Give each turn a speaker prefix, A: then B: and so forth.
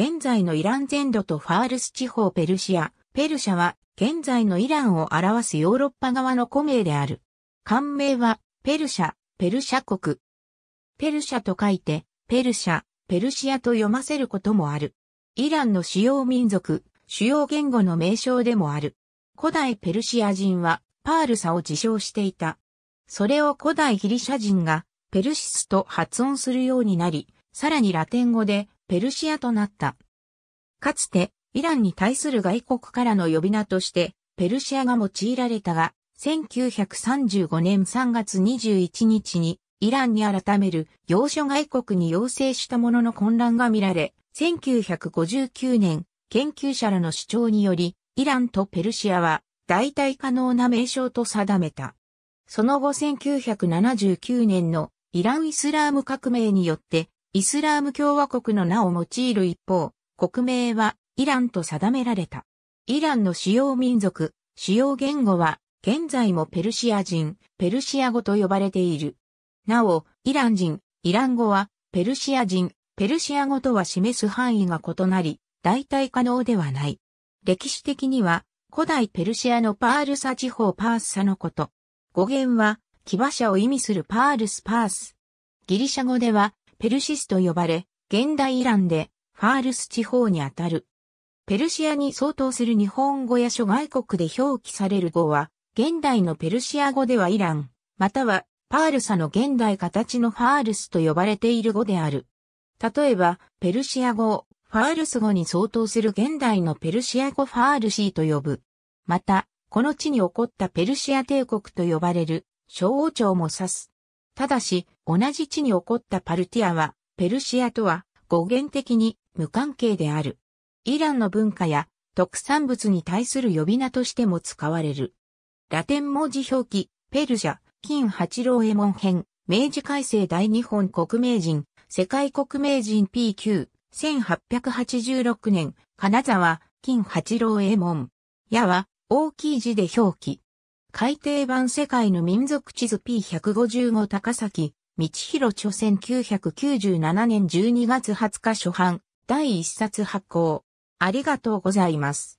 A: 現在のイラン全土とファールス地方ペルシア、ペルシャは、現在のイランを表すヨーロッパ側の古名である。漢名は、ペルシャ、ペルシャ国。ペルシャと書いて、ペルシャ、ペルシアと読ませることもある。イランの主要民族、主要言語の名称でもある。古代ペルシア人は、パールサを自称していた。それを古代ギリシャ人が、ペルシスと発音するようになり、さらにラテン語で、ペルシアとなった。かつて、イランに対する外国からの呼び名として、ペルシアが用いられたが、1935年3月21日に、イランに改める要所外国に要請したものの混乱が見られ、1959年、研究者らの主張により、イランとペルシアは代替可能な名称と定めた。その後1979年のイラン・イスラーム革命によってイスラーム共和国の名を用いる一方、国名はイランと定められた。イランの主要民族、主要言語は、現在もペルシア人、ペルシア語と呼ばれている。なお、イラン人、イラン語は、ペルシア人、ペルシア語とは示す範囲が異なり、代替可能ではない。歴史的には、古代ペルシアのパールサ地方パースサのこと。語源は、騎馬車を意味するパールスパース。ギリシャ語では、ペルシスと呼ばれ、現代イランでファールス地方にあたる。ペルシアに相当する日本語や諸外国で表記される語は、現代のペルシア語ではイラン、またはパールサの現代形のファールスと呼ばれている語である。例えば、ペルシア語、ファールス語に相当する現代のペルシア語ファールシーと呼ぶ。また、この地に起こったペルシア帝国と呼ばれる、小王朝も指す。ただし、同じ地に起こったパルティアは、ペルシアとは語源的に無関係である。イランの文化や特産物に対する呼び名としても使われる。ラテン文字表記、ペルシャ、金八郎右衛門編、明治改正大日本国名人、世界国名人 p q 1886年、金沢、金八郎右衛門。矢は、大きい字で表記。改訂版世界の民族地図 P155 高崎、道広著1997年12月20日初版、第1冊発行。ありがとうございます。